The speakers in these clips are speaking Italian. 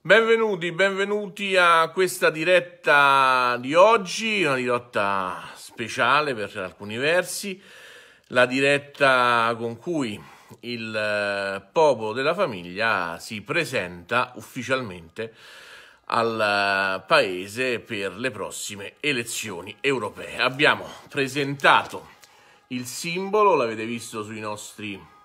Benvenuti, benvenuti a questa diretta di oggi, una diretta speciale per alcuni versi, la diretta con cui il eh, popolo della famiglia si presenta ufficialmente al eh, paese per le prossime elezioni europee. Abbiamo presentato il simbolo, l'avete visto sui nostri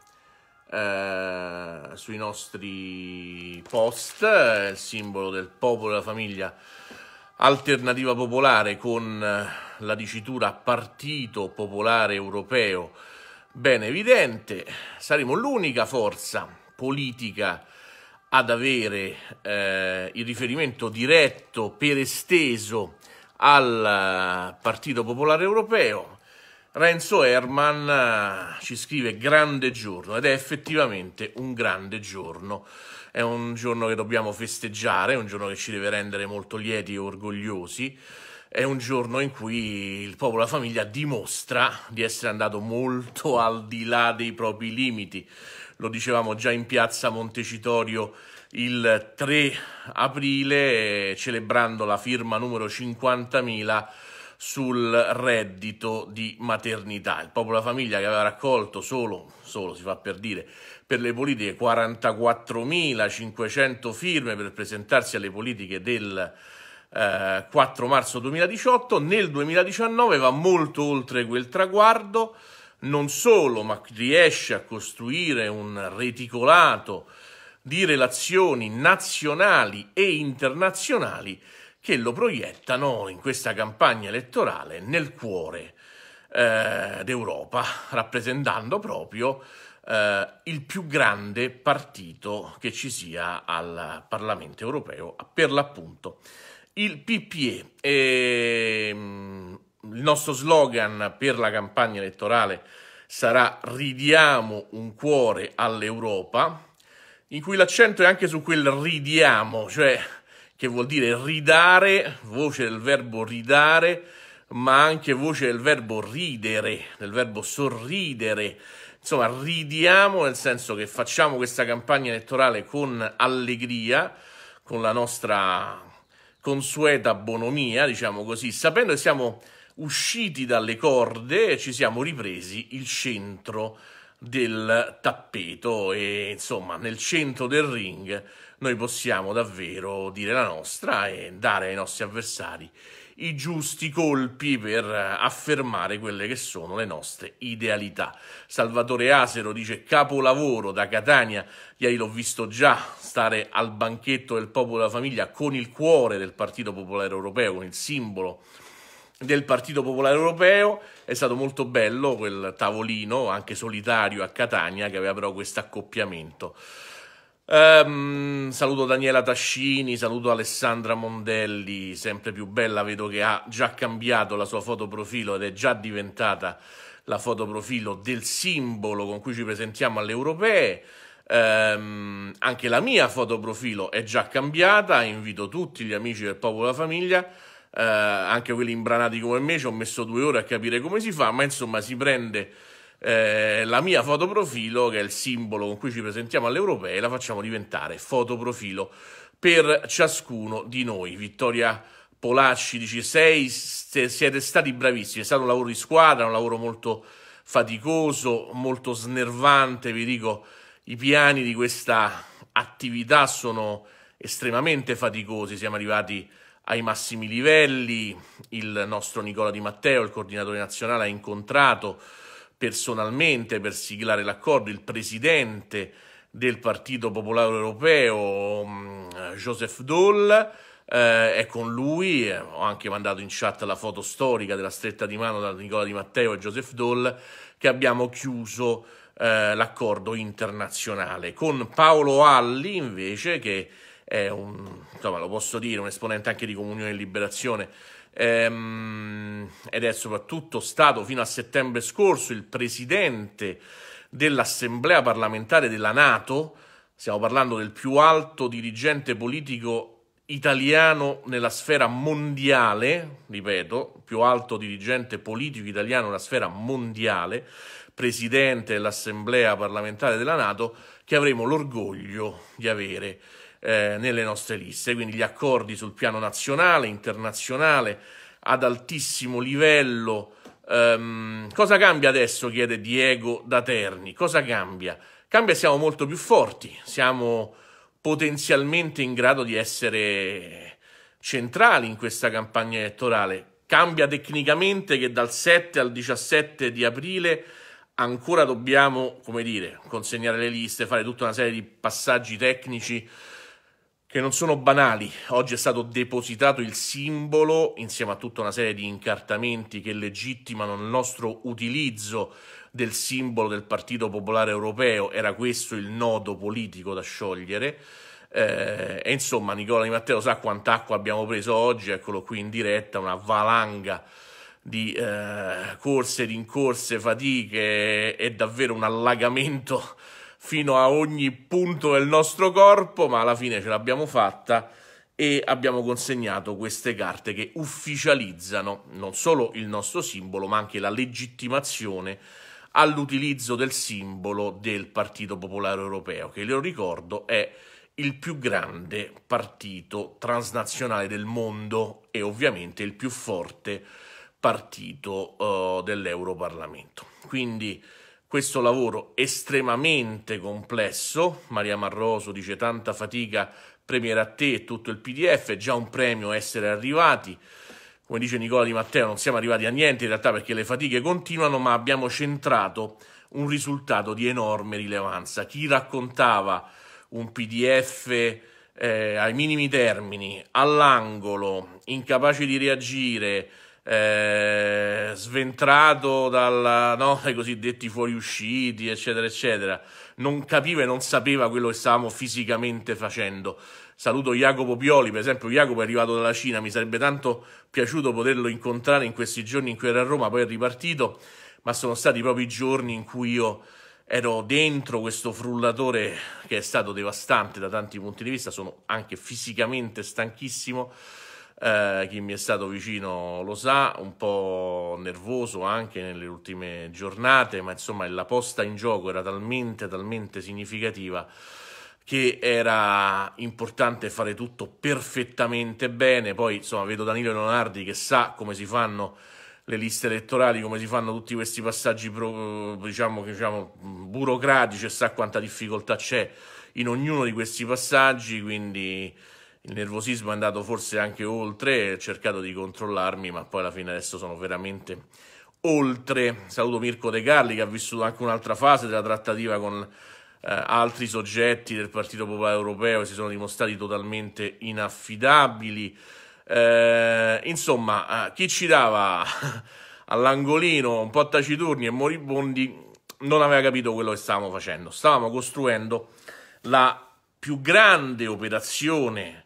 eh, sui nostri post, il simbolo del popolo e della famiglia alternativa popolare con eh, la dicitura Partito Popolare Europeo Bene, evidente, saremo l'unica forza politica ad avere eh, il riferimento diretto per esteso al eh, Partito Popolare Europeo Renzo Herman eh, ci scrive grande giorno ed è effettivamente un grande giorno. È un giorno che dobbiamo festeggiare, è un giorno che ci deve rendere molto lieti e orgogliosi. È un giorno in cui il popolo e la famiglia dimostra di essere andato molto al di là dei propri limiti. Lo dicevamo già in piazza Montecitorio il 3 aprile, eh, celebrando la firma numero 50.000 sul reddito di maternità. Il popolo della famiglia che aveva raccolto solo, solo si fa per dire, per le politiche 44.500 firme per presentarsi alle politiche del eh, 4 marzo 2018, nel 2019 va molto oltre quel traguardo, non solo ma riesce a costruire un reticolato di relazioni nazionali e internazionali che lo proiettano in questa campagna elettorale nel cuore eh, d'Europa, rappresentando proprio eh, il più grande partito che ci sia al Parlamento europeo, per l'appunto il PPE. E, mm, il nostro slogan per la campagna elettorale sarà Ridiamo un cuore all'Europa, in cui l'accento è anche su quel ridiamo, cioè che vuol dire ridare, voce del verbo ridare, ma anche voce del verbo ridere, del verbo sorridere. Insomma, ridiamo nel senso che facciamo questa campagna elettorale con allegria, con la nostra consueta bonomia, diciamo così, sapendo che siamo usciti dalle corde e ci siamo ripresi il centro del tappeto e insomma nel centro del ring noi possiamo davvero dire la nostra e dare ai nostri avversari i giusti colpi per affermare quelle che sono le nostre idealità. Salvatore Asero dice capolavoro da Catania, ieri l'ho visto già stare al banchetto del popolo della famiglia con il cuore del Partito Popolare Europeo, con il simbolo del Partito Popolare Europeo. È stato molto bello quel tavolino, anche solitario a Catania, che aveva però questo accoppiamento Um, saluto Daniela Tascini, saluto Alessandra Mondelli, sempre più bella, vedo che ha già cambiato la sua fotoprofilo ed è già diventata la fotoprofilo del simbolo con cui ci presentiamo alle europee. Um, anche la mia fotoprofilo è già cambiata, invito tutti gli amici del popolo della famiglia, uh, anche quelli imbranati come me, ci ho messo due ore a capire come si fa, ma insomma si prende eh, la mia fotoprofilo, che è il simbolo con cui ci presentiamo alle europee, la facciamo diventare fotoprofilo per ciascuno di noi. Vittoria Polacci dice: Sei, siete stati bravissimi. È stato un lavoro di squadra, un lavoro molto faticoso, molto snervante. Vi dico, i piani di questa attività sono estremamente faticosi. Siamo arrivati ai massimi livelli. Il nostro Nicola Di Matteo, il coordinatore nazionale, ha incontrato personalmente per siglare l'accordo, il presidente del Partito Popolare Europeo, mm, Joseph Daul, eh, è con lui, eh, ho anche mandato in chat la foto storica della stretta di mano da Nicola Di Matteo e Joseph Daul, che abbiamo chiuso eh, l'accordo internazionale. Con Paolo Alli, invece, che è un, insomma, lo posso dire, un esponente anche di Comunione e Liberazione, Ehm, ed è soprattutto stato fino a settembre scorso il presidente dell'Assemblea parlamentare della Nato, stiamo parlando del più alto dirigente politico italiano nella sfera mondiale, ripeto, più alto dirigente politico italiano nella sfera mondiale, presidente dell'Assemblea parlamentare della Nato, che avremo l'orgoglio di avere eh, nelle nostre liste, quindi gli accordi sul piano nazionale, internazionale, ad altissimo livello. Um, cosa cambia adesso? chiede Diego da Terni. Cosa cambia? Cambia siamo molto più forti, siamo potenzialmente in grado di essere centrali in questa campagna elettorale. Cambia tecnicamente che dal 7 al 17 di aprile ancora dobbiamo, come dire, consegnare le liste, fare tutta una serie di passaggi tecnici che non sono banali. Oggi è stato depositato il simbolo insieme a tutta una serie di incartamenti che legittimano il nostro utilizzo del simbolo del Partito Popolare Europeo. Era questo il nodo politico da sciogliere. Eh, e insomma, Nicola Di Matteo sa quant'acqua abbiamo preso oggi, eccolo qui in diretta, una valanga di eh, corse, rincorse, fatiche, è davvero un allagamento fino a ogni punto del nostro corpo, ma alla fine ce l'abbiamo fatta e abbiamo consegnato queste carte che ufficializzano non solo il nostro simbolo, ma anche la legittimazione all'utilizzo del simbolo del Partito Popolare Europeo, che lo ricordo è il più grande partito transnazionale del mondo e ovviamente il più forte partito uh, dell'Europarlamento. Quindi questo lavoro estremamente complesso. Maria Marroso dice tanta fatica, premiera a te e tutto il PDF, è già un premio essere arrivati. Come dice Nicola Di Matteo, non siamo arrivati a niente in realtà perché le fatiche continuano, ma abbiamo centrato un risultato di enorme rilevanza. Chi raccontava un PDF eh, ai minimi termini, all'angolo, incapace di reagire, eh, sventrato dalla, no, dai cosiddetti fuoriusciti, eccetera, eccetera. Non capiva e non sapeva quello che stavamo fisicamente facendo. Saluto Jacopo Pioli, per esempio Jacopo è arrivato dalla Cina, mi sarebbe tanto piaciuto poterlo incontrare in questi giorni in cui era a Roma, poi è ripartito, ma sono stati proprio i giorni in cui io ero dentro questo frullatore che è stato devastante da tanti punti di vista, sono anche fisicamente stanchissimo eh, chi mi è stato vicino lo sa, un po' nervoso anche nelle ultime giornate, ma insomma la posta in gioco era talmente, talmente significativa che era importante fare tutto perfettamente bene. Poi insomma vedo Danilo Leonardi che sa come si fanno le liste elettorali, come si fanno tutti questi passaggi diciamo, diciamo, burocratici e sa quanta difficoltà c'è in ognuno di questi passaggi, quindi il nervosismo è andato forse anche oltre, ho cercato di controllarmi, ma poi alla fine adesso sono veramente oltre. Saluto Mirko De Carli che ha vissuto anche un'altra fase della trattativa con eh, altri soggetti del Partito Popolare Europeo che si sono dimostrati totalmente inaffidabili. Eh, insomma, eh, chi ci dava all'angolino un po' taciturni e moribondi non aveva capito quello che stavamo facendo. Stavamo costruendo la più grande operazione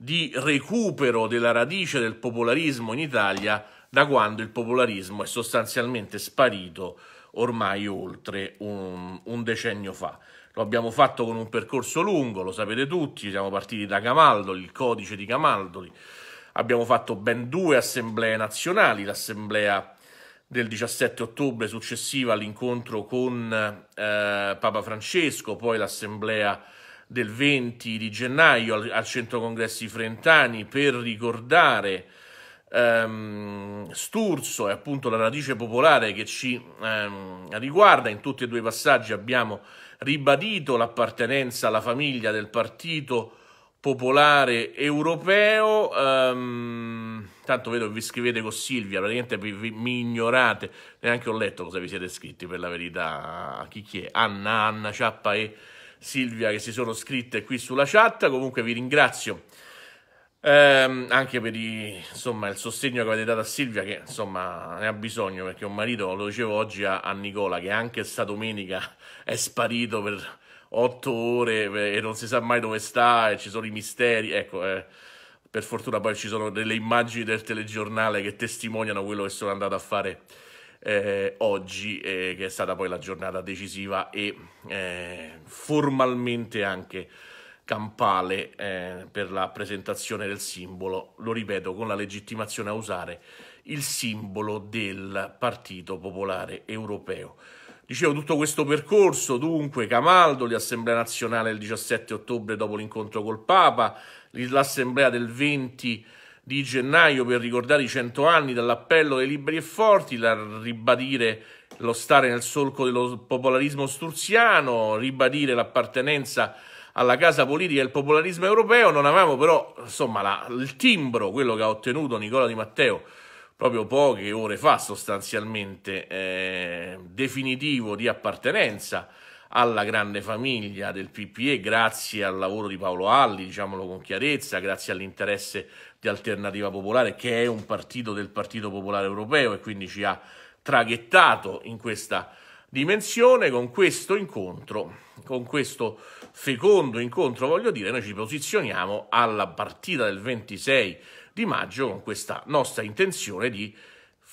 di recupero della radice del popolarismo in Italia da quando il popolarismo è sostanzialmente sparito ormai oltre un, un decennio fa. Lo abbiamo fatto con un percorso lungo, lo sapete tutti, siamo partiti da Camaldoli, il codice di Camaldoli, abbiamo fatto ben due assemblee nazionali, l'assemblea del 17 ottobre successiva all'incontro con eh, Papa Francesco, poi l'assemblea del 20 di gennaio al, al Centro Congressi Frentani per ricordare ehm, Sturzo e appunto la radice popolare che ci ehm, riguarda. In tutti e due i passaggi abbiamo ribadito l'appartenenza alla famiglia del partito popolare europeo. Ehm, tanto vedo che vi scrivete con Silvia, praticamente vi, vi, mi ignorate, neanche ho letto cosa vi siete scritti per la verità. Chi chi è? Anna, Anna Ciappa e Silvia che si sono scritte qui sulla chat. Comunque vi ringrazio ehm, anche per i, insomma, il sostegno che avete dato a Silvia, che insomma ne ha bisogno perché un marito, lo dicevo oggi a, a Nicola, che anche sta domenica è sparito per otto ore eh, e non si sa mai dove sta e ci sono i misteri. Ecco, eh, per fortuna poi ci sono delle immagini del telegiornale che testimoniano quello che sono andato a fare eh, oggi, eh, che è stata poi la giornata decisiva e eh, formalmente anche campale eh, per la presentazione del simbolo, lo ripeto, con la legittimazione a usare il simbolo del Partito Popolare Europeo. Dicevo tutto questo percorso, dunque Camaldo, l'Assemblea Nazionale il 17 ottobre dopo l'incontro col Papa, l'Assemblea del 20 di gennaio per ricordare i cento anni dall'appello dei liberi e forti, da ribadire lo stare nel solco dello popolarismo sturziano, ribadire l'appartenenza alla casa politica e al popolarismo europeo, non avevamo però insomma, la, il timbro, quello che ha ottenuto Nicola Di Matteo proprio poche ore fa sostanzialmente, eh, definitivo di appartenenza alla grande famiglia del PPE, grazie al lavoro di Paolo Alli, diciamolo con chiarezza, grazie all'interesse di Alternativa Popolare, che è un partito del Partito Popolare Europeo e quindi ci ha traghettato in questa dimensione con questo incontro, con questo fecondo incontro, voglio dire, noi ci posizioniamo alla partita del 26 di maggio con questa nostra intenzione di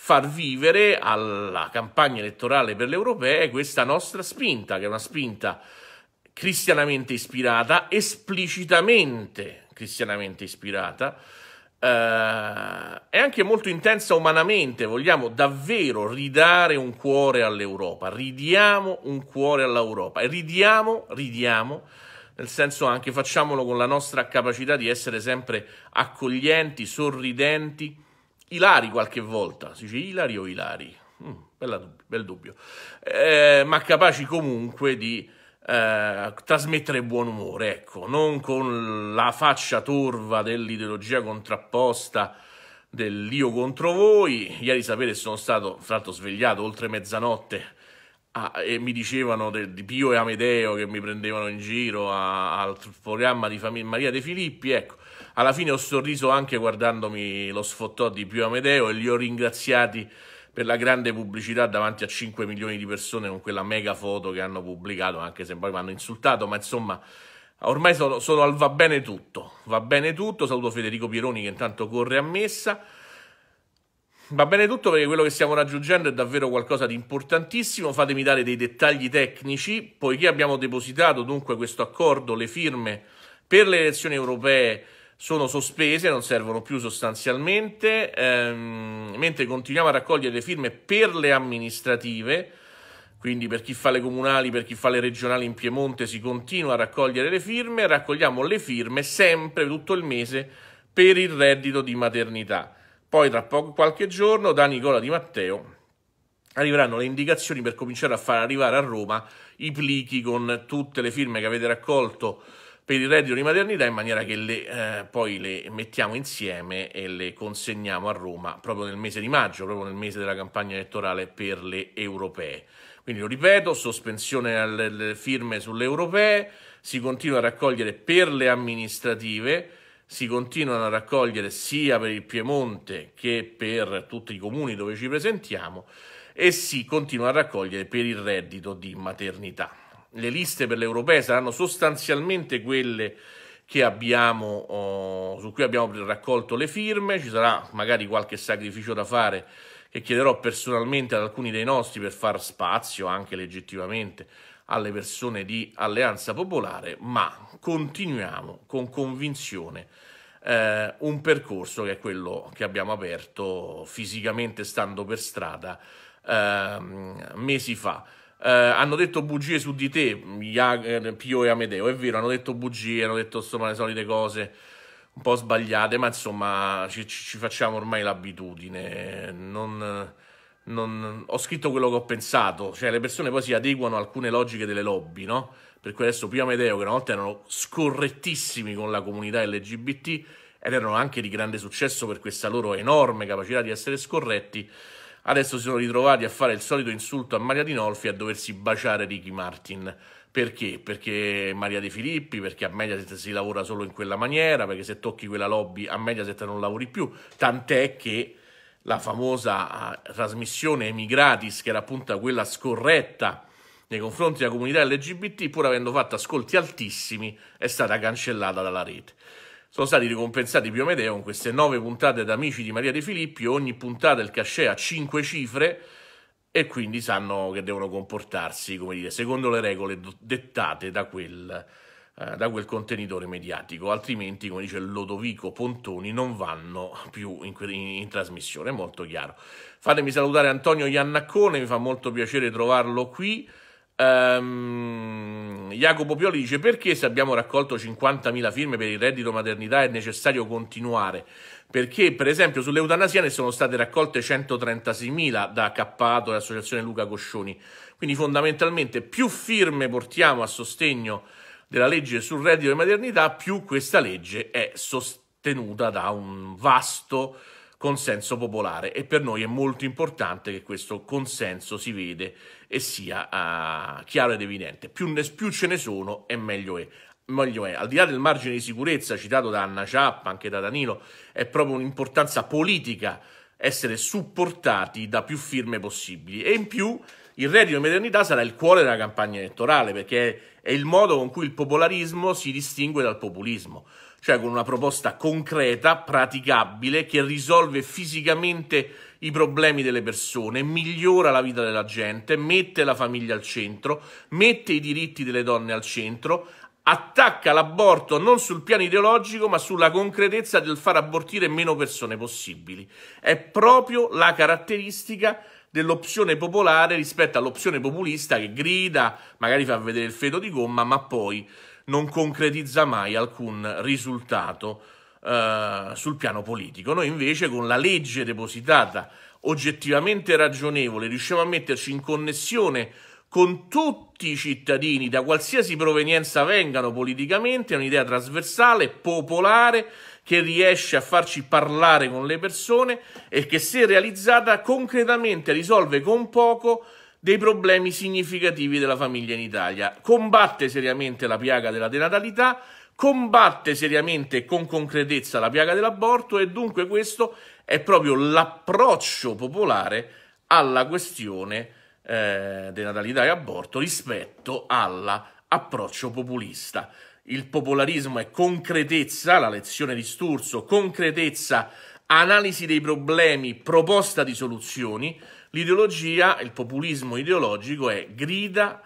far vivere alla campagna elettorale per le europee questa nostra spinta, che è una spinta cristianamente ispirata, esplicitamente cristianamente ispirata, eh, è anche molto intensa umanamente, vogliamo davvero ridare un cuore all'Europa, ridiamo un cuore all'Europa e ridiamo, ridiamo, nel senso anche facciamolo con la nostra capacità di essere sempre accoglienti, sorridenti, Ilari qualche volta, si dice Ilari o Ilari? Mm, dub- bel dubbio, eh, ma capaci comunque di eh, trasmettere buon umore, ecco, non con la faccia torva dell'ideologia contrapposta dell'io contro voi. Ieri sapere sono stato, fra l'altro, svegliato oltre mezzanotte Ah, e mi dicevano del, di Pio e Amedeo che mi prendevano in giro a, al programma di Famiglia Maria De Filippi, ecco, alla fine ho sorriso anche guardandomi lo sfottò di Pio Amedeo e li ho ringraziati per la grande pubblicità davanti a 5 milioni di persone con quella mega foto che hanno pubblicato, anche se poi mi hanno insultato, ma insomma ormai sono, sono al va bene tutto, va bene tutto, saluto Federico Pieroni che intanto corre a messa. Va bene tutto perché quello che stiamo raggiungendo è davvero qualcosa di importantissimo. Fatemi dare dei dettagli tecnici, poiché abbiamo depositato dunque questo accordo, le firme per le elezioni europee sono sospese, non servono più sostanzialmente, ehm, mentre continuiamo a raccogliere le firme per le amministrative, quindi per chi fa le comunali, per chi fa le regionali in Piemonte si continua a raccogliere le firme, raccogliamo le firme sempre tutto il mese per il reddito di maternità. Poi tra poco, qualche giorno da Nicola Di Matteo arriveranno le indicazioni per cominciare a far arrivare a Roma i plichi con tutte le firme che avete raccolto per il reddito di maternità in maniera che le, eh, poi le mettiamo insieme e le consegniamo a Roma proprio nel mese di maggio, proprio nel mese della campagna elettorale per le europee. Quindi lo ripeto, sospensione alle firme sulle europee, si continua a raccogliere per le amministrative, si continuano a raccogliere sia per il Piemonte che per tutti i comuni dove ci presentiamo e si continua a raccogliere per il reddito di maternità le liste per le europee saranno sostanzialmente quelle abbiamo, uh, su cui abbiamo raccolto le firme, ci sarà magari qualche sacrificio da fare che chiederò personalmente ad alcuni dei nostri per far spazio anche legittimamente alle persone di Alleanza Popolare, ma continuiamo con convinzione eh, un percorso che è quello che abbiamo aperto fisicamente stando per strada eh, mesi fa. Eh, hanno detto bugie su di te, eh, Pio e Amedeo, è vero, hanno detto bugie, hanno detto insomma le solite cose un po' sbagliate, ma insomma ci, ci facciamo ormai l'abitudine. Non, non... Ho scritto quello che ho pensato, cioè le persone poi si adeguano a alcune logiche delle lobby, no? Per cui adesso Pio e Amedeo, che una volta erano scorrettissimi con la comunità LGBT ed erano anche di grande successo per questa loro enorme capacità di essere scorretti, Adesso si sono ritrovati a fare il solito insulto a Maria Dinolfi e a doversi baciare Ricky Martin. Perché? Perché Maria De Filippi, perché a Mediaset si lavora solo in quella maniera, perché se tocchi quella lobby a Mediaset non lavori più, tant'è che la famosa ah, trasmissione Emigratis, che era appunto quella scorretta nei confronti della comunità LGBT, pur avendo fatto ascolti altissimi, è stata cancellata dalla rete. Sono stati ricompensati Piomedeo con queste nove puntate da amici di Maria De Filippi, ogni puntata il cachet a cinque cifre e quindi sanno che devono comportarsi, come dire, secondo le regole dettate da quel, eh, da quel contenitore mediatico, altrimenti, come dice Lodovico Pontoni, non vanno più in, in, in trasmissione, è molto chiaro. Fatemi salutare Antonio Iannaccone, mi fa molto piacere trovarlo qui. Um, Jacopo Pioli dice perché se abbiamo raccolto 50.000 firme per il reddito maternità è necessario continuare? Perché per esempio sull'eutanasia ne sono state raccolte 136.000 da Cappato e Associazione Luca Coscioni, quindi fondamentalmente più firme portiamo a sostegno della legge sul reddito di maternità, più questa legge è sostenuta da un vasto consenso popolare e per noi è molto importante che questo consenso si vede e sia uh, chiaro ed evidente. Più, ne, più, ce ne sono e meglio è. meglio è. Al di là del margine di sicurezza citato da Anna Ciappa, anche da Danilo, è proprio un'importanza politica essere supportati da più firme possibili. E in più il reddito di maternità sarà il cuore della campagna elettorale perché è il modo con cui il popolarismo si distingue dal populismo, cioè con una proposta concreta, praticabile, che risolve fisicamente i problemi delle persone, migliora la vita della gente, mette la famiglia al centro, mette i diritti delle donne al centro, attacca l'aborto non sul piano ideologico ma sulla concretezza del far abortire meno persone possibili. È proprio la caratteristica dell'opzione popolare rispetto all'opzione populista che grida, magari fa vedere il feto di gomma, ma poi non concretizza mai alcun risultato eh, sul piano politico. Noi invece con la legge depositata oggettivamente ragionevole riusciamo a metterci in connessione con tutti i cittadini, da qualsiasi provenienza vengano politicamente, è un'idea trasversale, popolare, che riesce a farci parlare con le persone e che se realizzata concretamente risolve con poco dei problemi significativi della famiglia in Italia, combatte seriamente la piaga della denatalità, combatte seriamente e con concretezza la piaga dell'aborto e dunque questo è proprio l'approccio popolare alla questione eh, denatalità e aborto rispetto all'approccio populista. Il popolarismo è concretezza, la lezione di Sturzo, concretezza, analisi dei problemi, proposta di soluzioni. L'ideologia, il populismo ideologico è grida,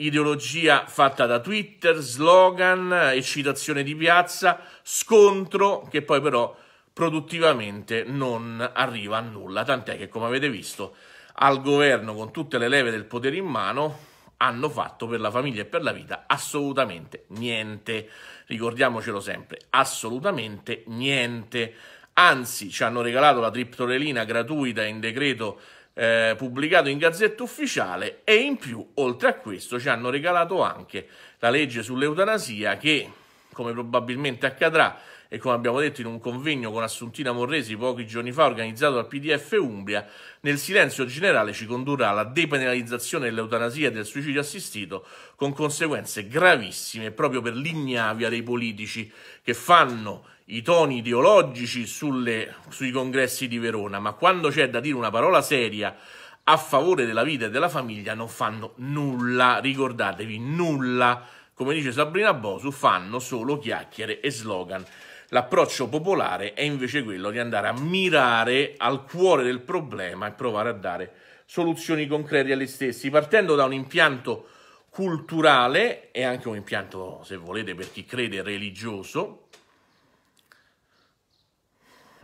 ideologia fatta da Twitter, slogan, eccitazione eh, di piazza, scontro che poi però produttivamente non arriva a nulla, tant'è che come avete visto al governo con tutte le leve del potere in mano hanno fatto per la famiglia e per la vita assolutamente niente, ricordiamocelo sempre, assolutamente niente, anzi ci hanno regalato la triptorelina gratuita in decreto eh, pubblicato in gazzetta ufficiale e in più, oltre a questo, ci hanno regalato anche la legge sull'eutanasia che, come probabilmente accadrà, e come abbiamo detto in un convegno con Assuntina Morresi pochi giorni fa organizzato dal PDF Umbria, nel silenzio generale ci condurrà alla depenalizzazione dell'eutanasia e del suicidio assistito con conseguenze gravissime proprio per l'ignavia dei politici che fanno i toni ideologici sulle, sui congressi di Verona, ma quando c'è da dire una parola seria a favore della vita e della famiglia non fanno nulla, ricordatevi nulla. Come dice Sabrina Bosu, fanno solo chiacchiere e slogan. L'approccio popolare è invece quello di andare a mirare al cuore del problema e provare a dare soluzioni concrete agli stessi, partendo da un impianto culturale e anche un impianto, se volete, per chi crede religioso.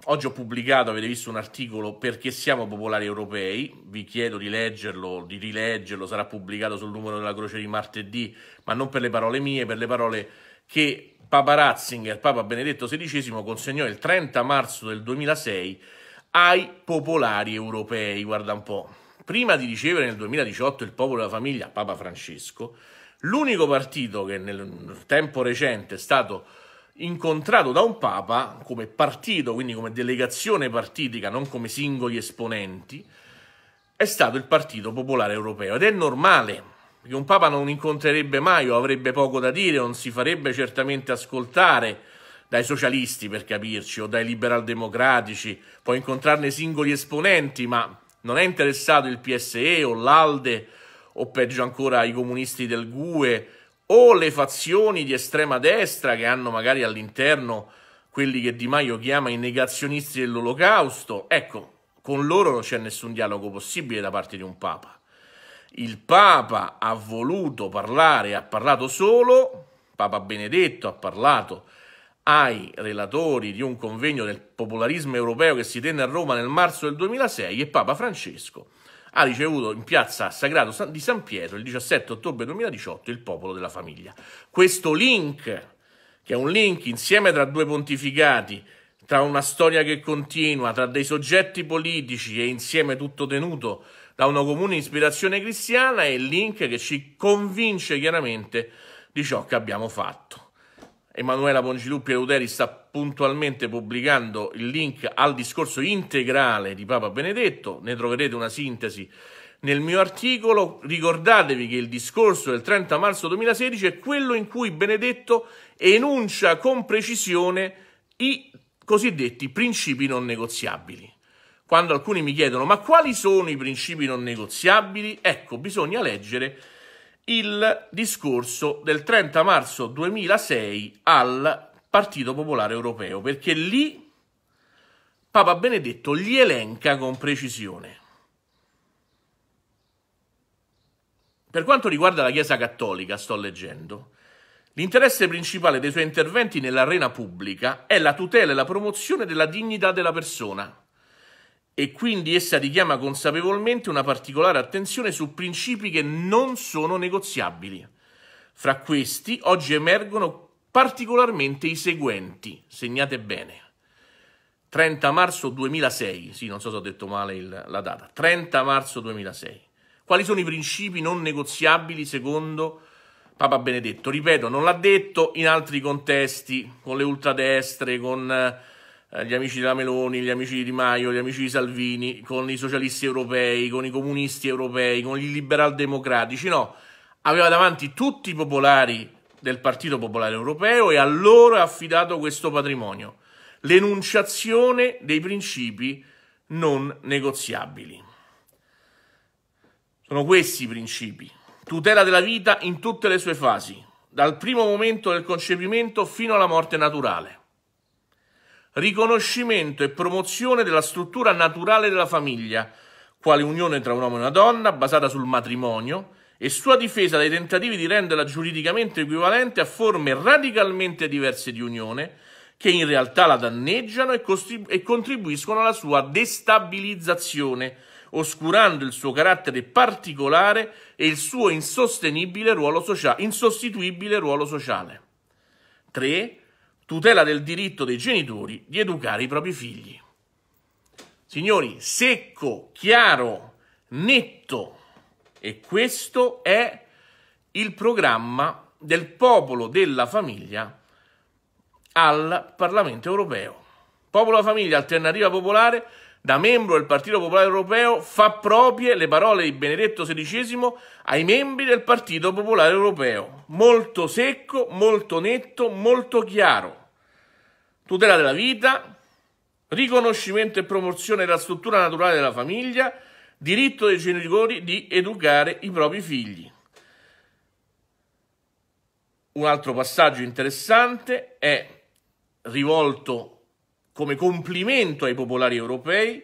Oggi ho pubblicato, avete visto un articolo perché siamo popolari europei, vi chiedo di leggerlo, di rileggerlo, sarà pubblicato sul numero della Croce di martedì, ma non per le parole mie, per le parole che Papa Ratzinger, Papa Benedetto XVI, consegnò il 30 marzo del 2006 ai popolari europei, guarda un po'. Prima di ricevere nel 2018 il popolo della famiglia, Papa Francesco, l'unico partito che nel tempo recente è stato incontrato da un Papa come partito, quindi come delegazione partitica, non come singoli esponenti, è stato il Partito Popolare Europeo. Ed è normale perché un Papa non incontrerebbe mai o avrebbe poco da dire, non si farebbe certamente ascoltare dai socialisti per capirci o dai liberal democratici, può incontrarne singoli esponenti, ma non è interessato il PSE o l'Alde o peggio ancora i comunisti del GUE o le fazioni di estrema destra che hanno magari all'interno quelli che Di Maio chiama i negazionisti dell'olocausto, ecco, con loro non c'è nessun dialogo possibile da parte di un Papa il Papa ha voluto parlare, ha parlato solo, Papa Benedetto ha parlato ai relatori di un convegno del popolarismo europeo che si tenne a Roma nel marzo del 2006 e Papa Francesco ha ricevuto in piazza Sagrato di San Pietro il 17 ottobre 2018 il popolo della famiglia. Questo link, che è un link insieme tra due pontificati, tra una storia che continua, tra dei soggetti politici e insieme tutto tenuto da una comune ispirazione cristiana e il link che ci convince chiaramente di ciò che abbiamo fatto. Emanuela Pongiluppi Euderi sta puntualmente pubblicando il link al discorso integrale di Papa Benedetto, ne troverete una sintesi nel mio articolo. Ricordatevi che il discorso del 30 marzo 2016 è quello in cui Benedetto enuncia con precisione i cosiddetti principi non negoziabili. Quando alcuni mi chiedono ma quali sono i principi non negoziabili, ecco, bisogna leggere il discorso del 30 marzo 2006 al Partito Popolare Europeo, perché lì Papa Benedetto li elenca con precisione. Per quanto riguarda la Chiesa Cattolica, sto leggendo, l'interesse principale dei suoi interventi nell'arena pubblica è la tutela e la promozione della dignità della persona e quindi essa richiama consapevolmente una particolare attenzione su principi che non sono negoziabili. Fra questi oggi emergono particolarmente i seguenti, segnate bene. 30 marzo 2006, sì, non so se ho detto male il, la data, 30 marzo 2006. Quali sono i principi non negoziabili secondo Papa Benedetto? Ripeto, non l'ha detto in altri contesti, con le ultradestre, con eh, eh, gli amici della Meloni, gli amici di Di Maio, gli amici di Salvini, con i socialisti europei, con i comunisti europei, con i liberal democratici, no, aveva davanti tutti i popolari del Partito Popolare Europeo e a loro è affidato questo patrimonio, l'enunciazione dei principi non negoziabili. Sono questi i principi. Tutela della vita in tutte le sue fasi, dal primo momento del concepimento fino alla morte naturale riconoscimento e promozione della struttura naturale della famiglia, quale unione tra un uomo e una donna basata sul matrimonio, e sua difesa dai tentativi di renderla giuridicamente equivalente a forme radicalmente diverse di unione, che in realtà la danneggiano e, e contribuiscono alla sua destabilizzazione, oscurando il suo carattere particolare e il suo insostenibile ruolo sociale, insostituibile ruolo sociale. 3 tutela del diritto dei genitori di educare i propri figli. Signori, secco, chiaro, netto. E questo è il programma del popolo della famiglia al Parlamento europeo. Popolo della famiglia, alternativa popolare, da membro del Partito Popolare Europeo, fa proprie le parole di Benedetto XVI ai membri del Partito Popolare Europeo. Molto secco, molto netto, molto chiaro. Tutela della vita, riconoscimento e promozione della struttura naturale della famiglia, diritto dei genitori di educare i propri figli. Un altro passaggio interessante è rivolto come complimento ai popolari europei,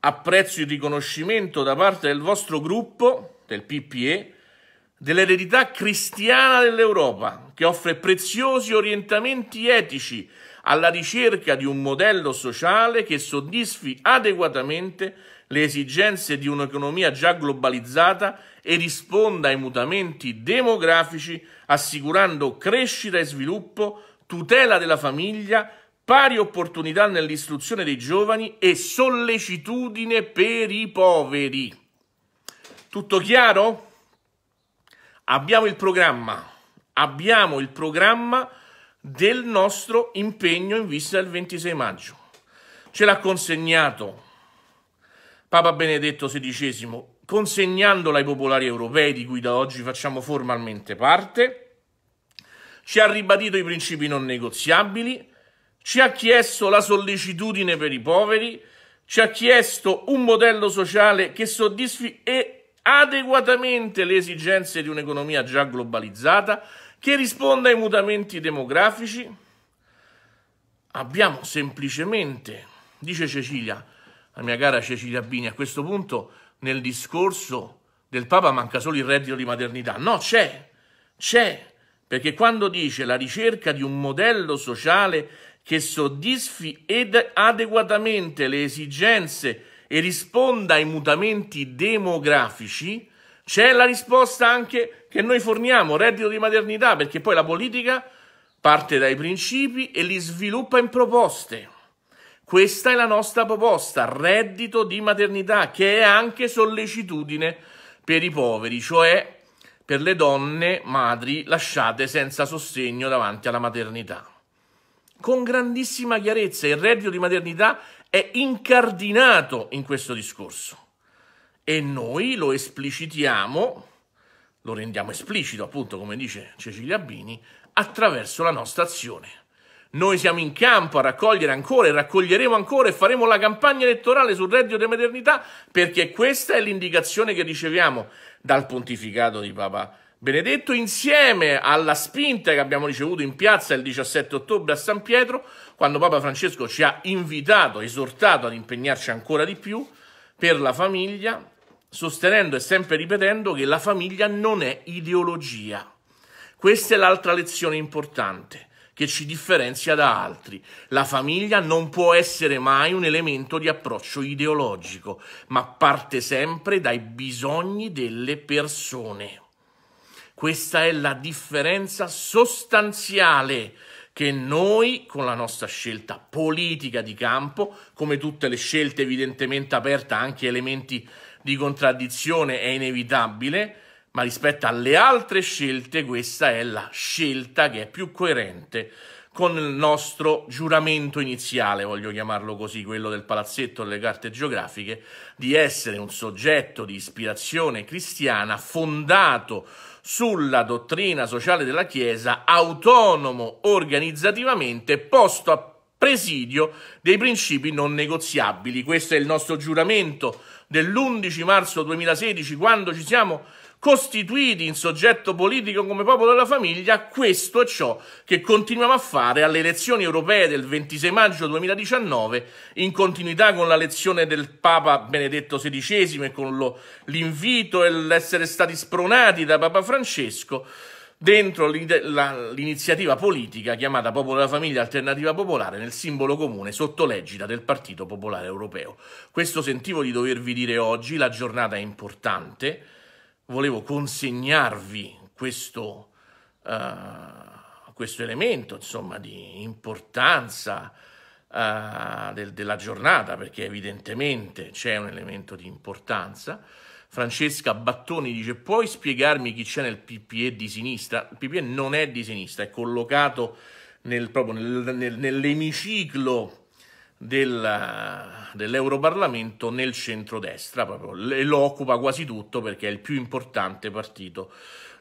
apprezzo il riconoscimento da parte del vostro gruppo, del PPE, dell'eredità cristiana dell'Europa, che offre preziosi orientamenti etici alla ricerca di un modello sociale che soddisfi adeguatamente le esigenze di un'economia già globalizzata e risponda ai mutamenti demografici assicurando crescita e sviluppo, tutela della famiglia, pari opportunità nell'istruzione dei giovani e sollecitudine per i poveri. Tutto chiaro? Abbiamo il programma, abbiamo il programma del nostro impegno in vista del 26 maggio. Ce l'ha consegnato Papa Benedetto XVI, consegnandola ai popolari europei di cui da oggi facciamo formalmente parte. Ci ha ribadito i principi non negoziabili, ci ha chiesto la sollecitudine per i poveri, ci ha chiesto un modello sociale che soddisfi adeguatamente le esigenze di un'economia già globalizzata, che risponda ai mutamenti demografici. Abbiamo semplicemente, dice Cecilia, la mia cara Cecilia Bini, a questo punto nel discorso del Papa manca solo il reddito di maternità. No, c'è, c'è, perché quando dice la ricerca di un modello sociale che soddisfi ed adeguatamente le esigenze e risponda ai mutamenti demografici, c'è la risposta anche che noi forniamo, reddito di maternità, perché poi la politica parte dai principi e li sviluppa in proposte. Questa è la nostra proposta, reddito di maternità, che è anche sollecitudine per i poveri, cioè per le donne madri lasciate senza sostegno davanti alla maternità con grandissima chiarezza. Il reddito di maternità è incardinato in questo discorso e noi lo esplicitiamo, lo rendiamo esplicito appunto come dice Cecilia Bini, attraverso la nostra azione. Noi siamo in campo a raccogliere ancora e raccoglieremo ancora e faremo la campagna elettorale sul reddito di maternità perché questa è l'indicazione che riceviamo dal pontificato di Papa Benedetto, insieme alla spinta che abbiamo ricevuto in piazza il 17 ottobre a San Pietro, quando Papa Francesco ci ha invitato, esortato ad impegnarci ancora di più per la famiglia, sostenendo e sempre ripetendo che la famiglia non è ideologia. Questa è l'altra lezione importante che ci differenzia da altri. La famiglia non può essere mai un elemento di approccio ideologico, ma parte sempre dai bisogni delle persone. Questa è la differenza sostanziale che noi, con la nostra scelta politica di campo, come tutte le scelte evidentemente aperte anche elementi di contraddizione, è inevitabile, ma rispetto alle altre scelte questa è la scelta che è più coerente con il nostro giuramento iniziale, voglio chiamarlo così, quello del palazzetto delle carte geografiche, di essere un soggetto di ispirazione cristiana fondato sulla dottrina sociale della Chiesa, autonomo organizzativamente, posto a presidio dei principi non negoziabili. Questo è il nostro giuramento dell'11 marzo 2016, quando ci siamo costituiti in soggetto politico come popolo della famiglia, questo è ciò che continuiamo a fare alle elezioni europee del 26 maggio 2019, in continuità con la lezione del Papa Benedetto XVI e con l'invito e l'essere stati spronati da Papa Francesco dentro l'iniziativa politica chiamata Popolo della Famiglia Alternativa Popolare nel simbolo comune sotto legida del Partito Popolare Europeo. Questo sentivo di dovervi dire oggi, la giornata è importante, volevo consegnarvi questo, uh, questo elemento insomma, di importanza uh, del, della giornata, perché evidentemente c'è un elemento di importanza. Francesca Battoni dice: Puoi spiegarmi chi c'è nel PPE di sinistra? Il PPE non è di sinistra, è collocato nel, proprio nel, nel, nell'emiciclo del, dell'Europarlamento nel centrodestra, proprio, e lo occupa quasi tutto perché è il più importante partito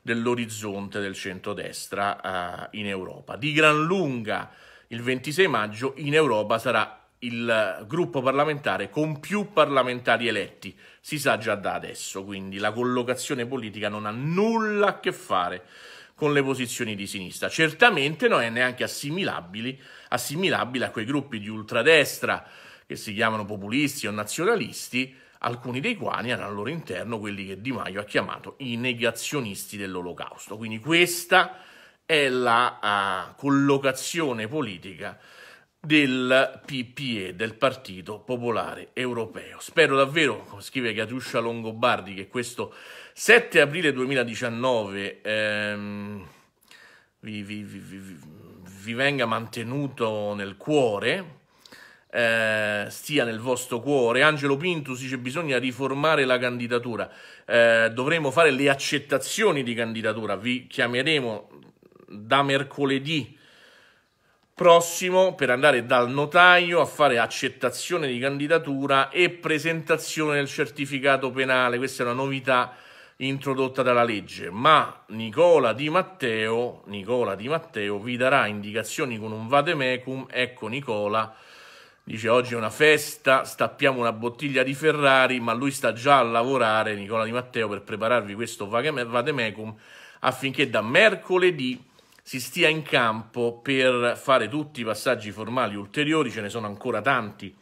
dell'orizzonte del centrodestra eh, in Europa. Di gran lunga il 26 maggio in Europa sarà il gruppo parlamentare con più parlamentari eletti, si sa già da adesso, quindi la collocazione politica non ha nulla a che fare con le posizioni di sinistra. Certamente non è neanche assimilabile a quei gruppi di ultradestra che si chiamano populisti o nazionalisti, alcuni dei quali hanno al loro interno quelli che Di Maio ha chiamato i negazionisti dell'olocausto. Quindi questa è la uh, collocazione politica del PPE, del Partito Popolare Europeo. Spero davvero, come scrive Gatiuscia Longobardi, che questo 7 aprile 2019 ehm, vi, vi, vi, vi, venga mantenuto nel cuore, eh, stia nel vostro cuore. Angelo Pintus dice bisogna riformare la candidatura, eh, dovremo fare le accettazioni di candidatura, vi chiameremo da mercoledì prossimo per andare dal notaio a fare accettazione di candidatura e presentazione del certificato penale. Questa è una novità introdotta dalla legge, ma Nicola di Matteo, Nicola di Matteo vi darà indicazioni con un vademecum, ecco Nicola dice oggi è una festa, stappiamo una bottiglia di Ferrari, ma lui sta già a lavorare, Nicola di Matteo, per prepararvi questo vademecum affinché da mercoledì si stia in campo per fare tutti i passaggi formali ulteriori, ce ne sono ancora tanti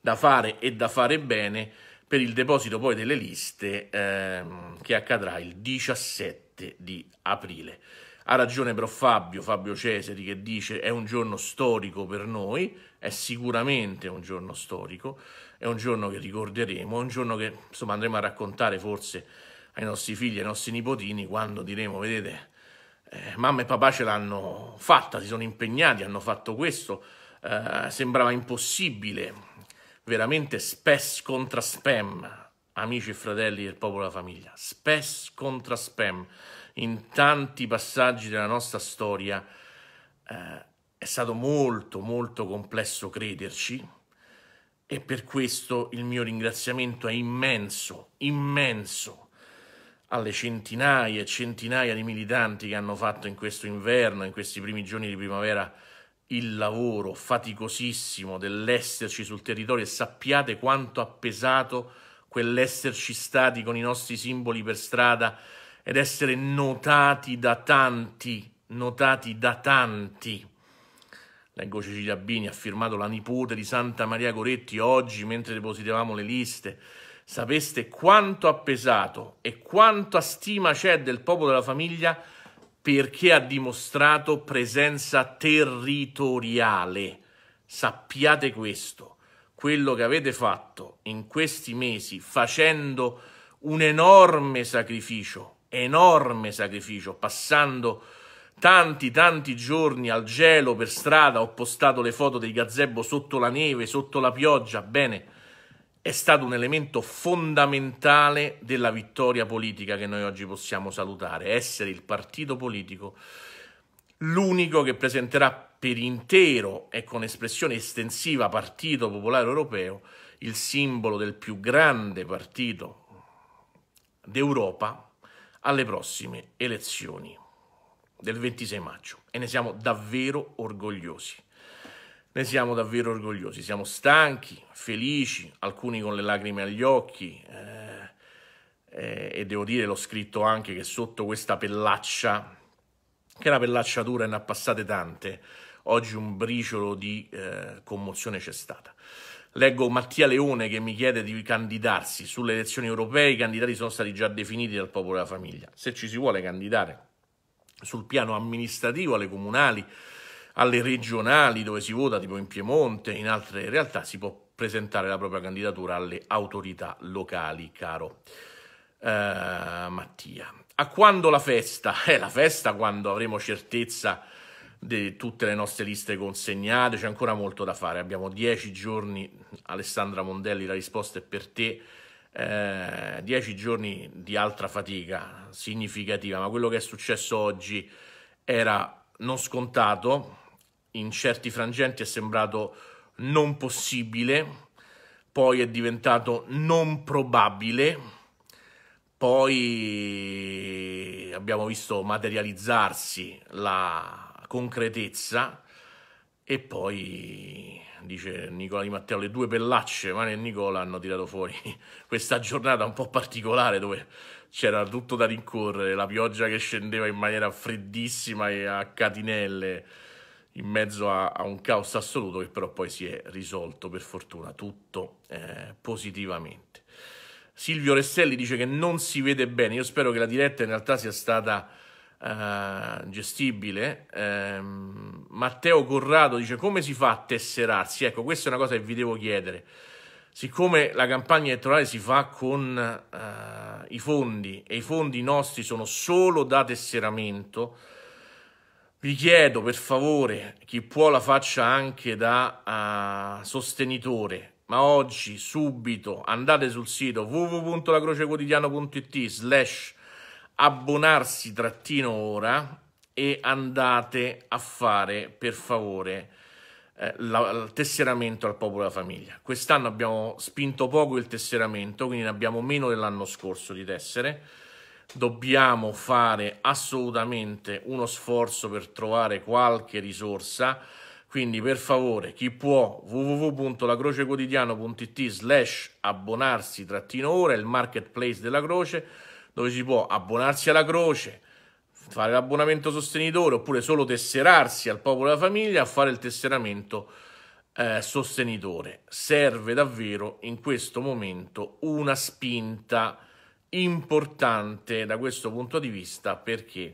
da fare e da fare bene per il deposito poi delle liste ehm, che accadrà il 17 di aprile. Ha ragione però Fabio, Fabio Cesari che dice è un giorno storico per noi, è sicuramente un giorno storico, è un giorno che ricorderemo, è un giorno che insomma andremo a raccontare forse ai nostri figli, ai nostri nipotini quando diremo vedete eh, mamma e papà ce l'hanno fatta, si sono impegnati, hanno fatto questo, eh, sembrava impossibile veramente spes contra spam, amici e fratelli del popolo della famiglia, spes contra spam, in tanti passaggi della nostra storia eh, è stato molto molto complesso crederci e per questo il mio ringraziamento è immenso, immenso alle centinaia e centinaia di militanti che hanno fatto in questo inverno, in questi primi giorni di primavera, il lavoro faticosissimo dell'esserci sul territorio e sappiate quanto ha pesato quell'esserci stati con i nostri simboli per strada ed essere notati da tanti, notati da tanti. Leggo Cecilia Bini, ha firmato la nipote di Santa Maria Goretti oggi mentre depositavamo le liste. Sapeste quanto ha pesato e quanta stima c'è del popolo della famiglia perché ha dimostrato presenza territoriale. Sappiate questo, quello che avete fatto in questi mesi facendo un enorme sacrificio, enorme sacrificio, passando tanti tanti giorni al gelo per strada, ho postato le foto dei gazebo sotto la neve, sotto la pioggia, bene, è stato un elemento fondamentale della vittoria politica che noi oggi possiamo salutare, essere il partito politico l'unico che presenterà per intero e con espressione estensiva Partito Popolare Europeo il simbolo del più grande partito d'Europa alle prossime elezioni del 26 maggio e ne siamo davvero orgogliosi. Ne siamo davvero orgogliosi, siamo stanchi, felici, alcuni con le lacrime agli occhi. Eh, eh, e devo dire, l'ho scritto anche che sotto questa pellaccia, che è una pellaccia dura e ne ha passate tante, oggi un briciolo di eh, commozione c'è stata. Leggo Mattia Leone che mi chiede di candidarsi sulle elezioni europee, i candidati sono stati già definiti dal popolo della famiglia. Se ci si vuole candidare sul piano amministrativo, alle comunali, alle regionali dove si vota, tipo in Piemonte, in altre realtà si può presentare la propria candidatura alle autorità locali, caro eh, Mattia. A quando la festa? È eh, la festa quando avremo certezza di tutte le nostre liste consegnate, c'è ancora molto da fare, abbiamo dieci giorni, Alessandra Mondelli la risposta è per te, eh, dieci giorni di altra fatica significativa, ma quello che è successo oggi era non scontato, in certi frangenti è sembrato non possibile, poi è diventato non probabile, poi abbiamo visto materializzarsi la concretezza e poi dice Nicola Di Matteo le due pellacce Mane e Nicola hanno tirato fuori questa giornata un po' particolare dove c'era tutto da rincorrere la pioggia che scendeva in maniera freddissima e a catinelle in mezzo a, a, un caos assoluto che però poi si è risolto per fortuna tutto eh, positivamente. Silvio Resselli dice che non si vede bene, io spero che la diretta in realtà sia stata eh, gestibile. Eh, Matteo Corrado dice come si fa a tesserarsi? Ecco, questa è una cosa che vi devo chiedere. Siccome la campagna elettorale si fa con eh, i fondi e i fondi nostri sono solo da tesseramento, vi chiedo per favore, chi può la faccia anche da uh, sostenitore, ma oggi, subito, andate sul sito www.lacrocequotidiano.it slash abbonarsi trattino ora e andate a fare per favore eh, la, il tesseramento al popolo e famiglia. Quest'anno abbiamo spinto poco il tesseramento, quindi ne abbiamo meno dell'anno scorso di tessere dobbiamo fare assolutamente uno sforzo per trovare qualche risorsa. Quindi per favore, chi può, www.lacrocequotidiano.it slash abbonarsi trattino ora, il marketplace della croce, dove si può abbonarsi alla croce, fare l'abbonamento sostenitore, oppure solo tesserarsi al popolo e alla famiglia, fare il tesseramento eh, sostenitore. Serve davvero in questo momento una spinta importante da questo punto di vista perché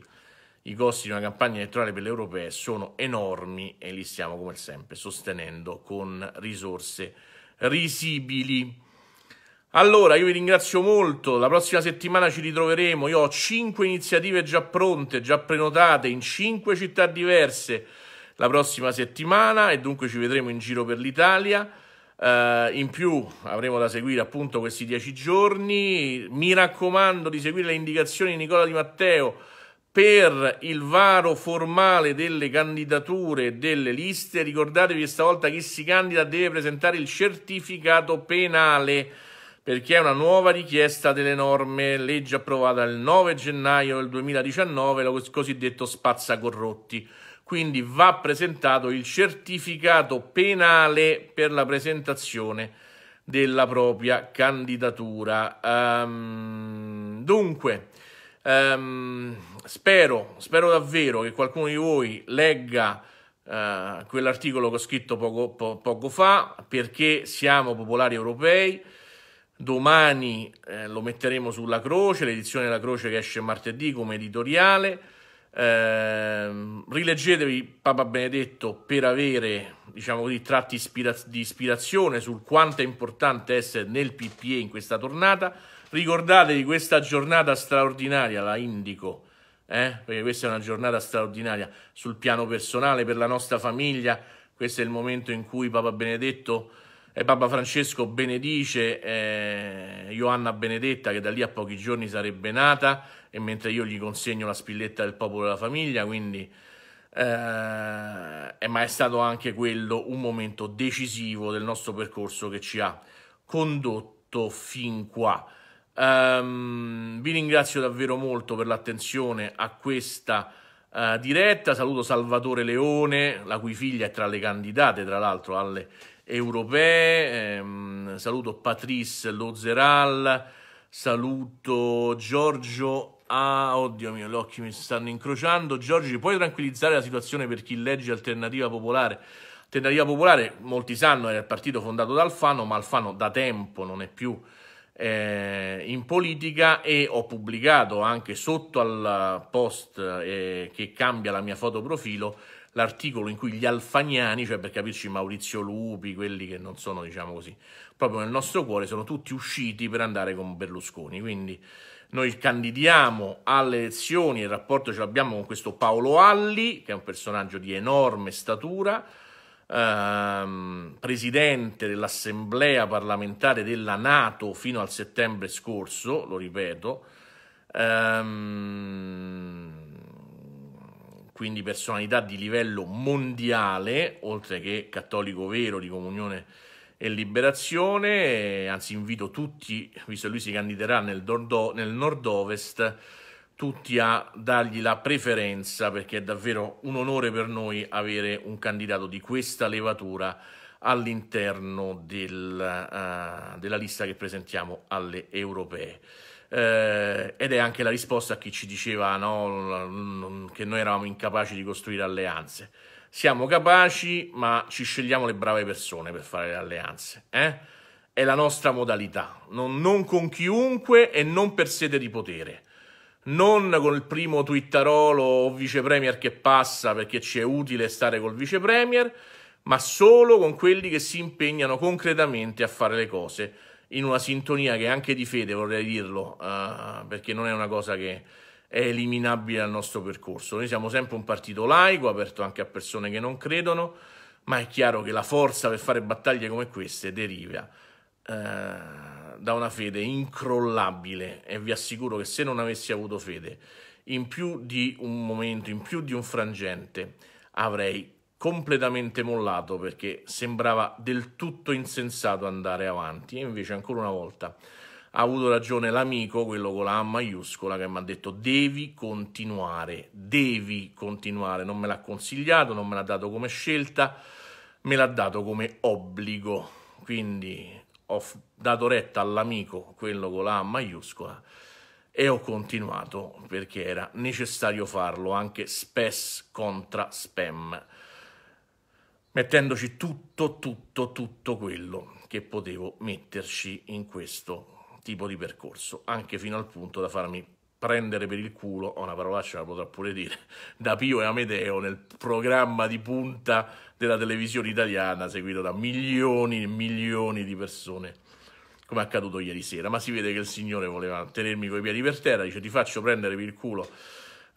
i costi di una campagna elettorale per le europee sono enormi e li stiamo come sempre sostenendo con risorse risibili. Allora, io vi ringrazio molto, la prossima settimana ci ritroveremo, io ho 5 iniziative già pronte, già prenotate in 5 città diverse la prossima settimana e dunque ci vedremo in giro per l'Italia. Uh, in più avremo da seguire appunto questi dieci giorni. Mi raccomando di seguire le indicazioni di Nicola Di Matteo per il varo formale delle candidature e delle liste. Ricordatevi che stavolta chi si candida deve presentare il certificato penale perché è una nuova richiesta delle norme, legge approvata il 9 gennaio del 2019, lo cosiddetto spazzacorrotti quindi va presentato il certificato penale per la presentazione della propria candidatura. Um, dunque, um, spero, spero davvero che qualcuno di voi legga uh, quell'articolo che ho scritto poco, po- poco, fa, perché siamo popolari europei. Domani eh, lo metteremo sulla croce, l'edizione della croce che esce martedì come editoriale eh, rileggetevi Papa Benedetto per avere diciamo così, tratti ispira- di ispirazione sul quanto è importante essere nel PPE in questa tornata. Ricordatevi questa giornata straordinaria, la indico, eh? perché questa è una giornata straordinaria sul piano personale, per la nostra famiglia. Questo è il momento in cui Papa Benedetto e Papa Francesco benedice eh, Ioanna Benedetta che da lì a pochi giorni sarebbe nata e mentre io gli consegno la spilletta del popolo e della famiglia, quindi eh, è, ma stato anche quello un momento decisivo del nostro percorso che ci ha condotto fin qua. Um, vi ringrazio davvero molto per l'attenzione a questa uh, diretta. Saluto Salvatore Leone, la cui figlia è tra le candidate, tra l'altro, alle europee. Ehm, saluto Patrice Lozeral, saluto Giorgio. Ah, oddio mio, gli occhi mi stanno incrociando. Giorgio, puoi tranquillizzare la situazione per chi legge Alternativa Popolare? Alternativa Popolare, molti sanno, era il partito fondato da Alfano, ma Alfano da tempo non è più eh, in politica e ho pubblicato anche sotto al post eh, che cambia la mia foto profilo l'articolo in cui gli alfaniani, cioè per capirci Maurizio Lupi, quelli che non sono, diciamo così, proprio nel nostro cuore, sono tutti usciti per andare con Berlusconi. Quindi noi candidiamo alle elezioni, il rapporto ce l'abbiamo con questo Paolo Alli, che è un personaggio di enorme statura, ehm, presidente dell'Assemblea parlamentare della Nato fino al settembre scorso, lo ripeto. Ehm, quindi personalità di livello mondiale, oltre che cattolico vero di comunione e liberazione, anzi invito tutti, visto che lui si candiderà nel, nel nord-ovest, tutti a dargli la preferenza perché è davvero un onore per noi avere un candidato di questa levatura all'interno del, uh, della lista che presentiamo alle europee. Eh, ed è anche la risposta a chi ci diceva no, che noi eravamo incapaci di costruire alleanze. Siamo capaci, ma ci scegliamo le brave persone per fare le alleanze. Eh? È la nostra modalità, non, non con chiunque e non per sede di potere non con il primo twitterolo o vicepremier che passa perché ci è utile stare col vicepremier, ma solo con quelli che si impegnano concretamente a fare le cose in una sintonia che è anche di fede, vorrei dirlo, uh, perché non è una cosa che è eliminabile al nostro percorso. Noi siamo sempre un partito laico, aperto anche a persone che non credono, ma è chiaro che la forza per fare battaglie come queste deriva uh, da una fede incrollabile e vi assicuro che se non avessi avuto fede in più di un momento, in più di un frangente, avrei completamente mollato perché sembrava del tutto insensato andare avanti e invece ancora una volta ha avuto ragione l'amico, quello con la A maiuscola, che mi ha detto devi continuare, devi continuare, non me l'ha consigliato, non me l'ha dato come scelta, me l'ha dato come obbligo, quindi ho dato retta all'amico, quello con la A maiuscola, e ho continuato perché era necessario farlo anche spes contra spam mettendoci tutto, tutto, tutto quello che potevo metterci in questo tipo di percorso, anche fino al punto da farmi prendere per il culo, ho una parolaccia, la potrà pure dire, da Pio e Amedeo nel programma di punta della televisione italiana, seguito da milioni e milioni di persone, come è accaduto ieri sera. Ma si vede che il signore voleva tenermi coi piedi per terra, dice ti faccio prendere per il culo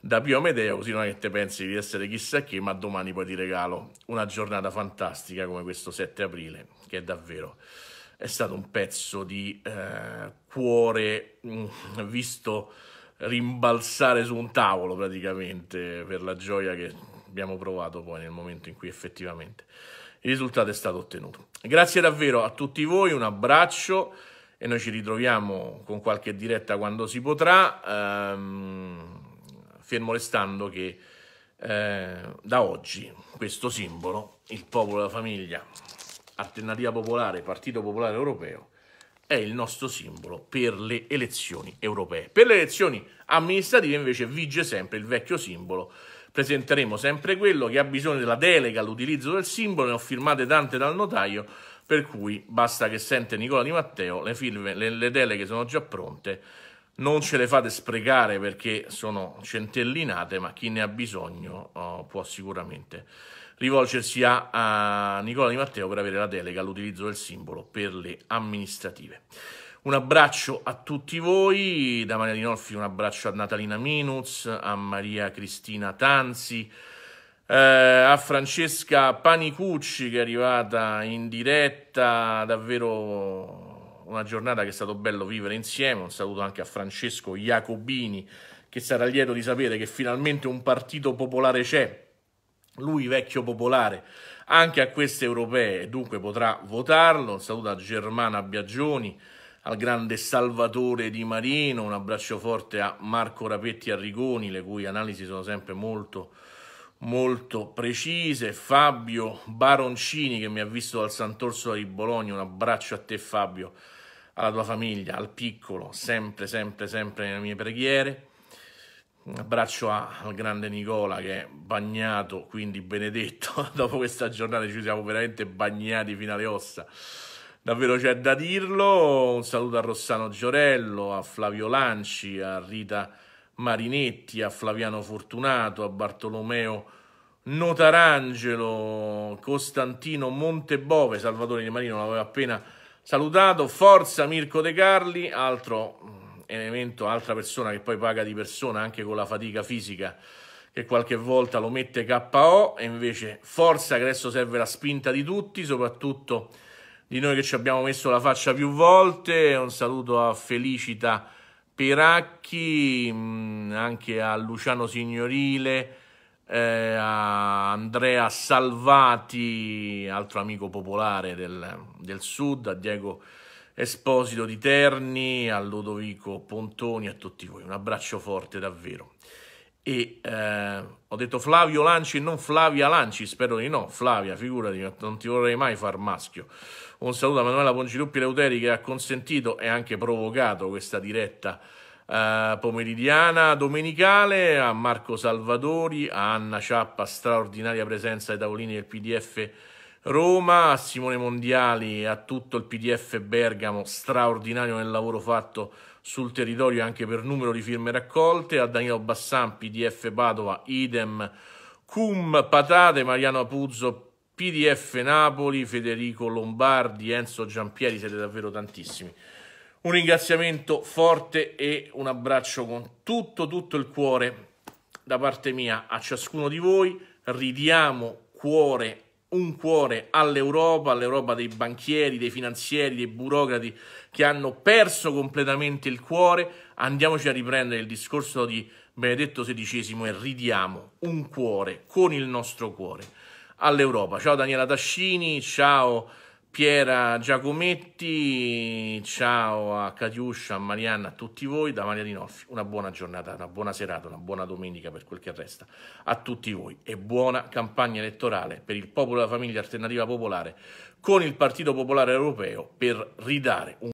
da Pio Amedeo, così non è che te pensi di essere chissà chi, ma domani poi ti regalo una giornata fantastica come questo 7 aprile, che è davvero è stato un pezzo di eh, cuore mm, visto rimbalzare su un tavolo praticamente per la gioia che abbiamo provato poi nel momento in cui effettivamente il risultato è stato ottenuto. Grazie davvero a tutti voi, un abbraccio e noi ci ritroviamo con qualche diretta quando si potrà. Um, fermo restando che eh, da oggi questo simbolo, il popolo della famiglia, Alternativa Popolare, Partito Popolare Europeo, è il nostro simbolo per le elezioni europee. Per le elezioni amministrative invece vige sempre il vecchio simbolo. Presenteremo sempre quello che ha bisogno della delega all'utilizzo del simbolo, ne ho firmate tante dal notaio, per cui basta che sente Nicola Di Matteo, le, firme, le, le deleghe sono già pronte non ce le fate sprecare perché sono centellinate, ma chi ne ha bisogno oh, può sicuramente rivolgersi a, a, Nicola Di Matteo per avere la delega all'utilizzo del simbolo per le amministrative. Un abbraccio a tutti voi, da Maria Di Nolfi un abbraccio a Natalina Minuz, a Maria Cristina Tanzi, eh, a Francesca Panicucci che è arrivata in diretta, davvero una giornata che è stato bello vivere insieme. Un saluto anche a Francesco Jacobini, che sarà lieto di sapere che finalmente un partito popolare c'è. Lui, vecchio popolare, anche a queste europee, dunque potrà votarlo. Un saluto a Germana Biagioni, al grande Salvatore Di Marino. Un abbraccio forte a Marco Rapetti Arrigoni, le cui analisi sono sempre molto molto precise. Fabio Baroncini che mi ha visto dal Sant'Orso di Bologna, un abbraccio a te Fabio, alla tua famiglia, al piccolo, sempre, sempre, sempre nelle mie preghiere. Un abbraccio a, al grande Nicola che è bagnato, quindi benedetto, dopo questa giornata ci siamo veramente bagnati fino alle ossa. Davvero c'è da dirlo, un saluto a Rossano Giorello, a Flavio Lanci, a Rita Marinetti, a Flaviano Fortunato, a Bartolomeo Notarangelo, Costantino Montebove, Salvatore Di Marino l'aveva appena salutato, Forza Mirko De Carli, altro mm, elemento, altra persona che poi paga di persona anche con la fatica fisica che qualche volta lo mette KO e invece forza che adesso serve la spinta di tutti, soprattutto di noi che ci abbiamo messo la faccia più volte. Un saluto a Felicita Piracchi, mm, anche a Luciano Signorile, eh, a Andrea Salvati, altro amico popolare del, del, sud, a Diego Esposito di Terni, a Ludovico Pontoni, a tutti voi. Un abbraccio forte davvero e eh, ho detto Flavio Lanci non Flavia Lanci, spero di no, Flavia, figurati, non ti vorrei mai far maschio. Un saluto a Manuela Pongiluppi Leuteri che ha consentito e anche provocato questa diretta eh, pomeridiana domenicale, a Marco Salvatori, a Anna Ciappa, straordinaria presenza ai tavolini del PDF Roma, a Simone Mondiali, a tutto il PDF Bergamo, straordinario nel lavoro fatto sul territorio anche per numero di firme raccolte, a Daniel Bassan, PDF Padova, idem, Cum Patate, Mariano Puzzo, PDF Napoli, Federico Lombardi, Enzo Giampieri, siete davvero tantissimi. Un ringraziamento forte e un abbraccio con tutto, tutto il cuore da parte mia a ciascuno di voi. Ridiamo cuore un cuore all'Europa, all'Europa dei banchieri, dei finanzieri, dei burocrati che hanno perso completamente il cuore. Andiamoci a riprendere il discorso di Benedetto XVI e ridiamo un cuore con il nostro cuore all'Europa. Ciao Daniela Tascini, ciao Piera Giacometti, ciao a Catiuscia, a Marianna, a tutti voi, da Maria Dinolfi, una buona giornata, una buona serata, una buona domenica per quel che resta a tutti voi e buona campagna elettorale per il popolo della famiglia alternativa popolare con il Partito Popolare Europeo per ridare un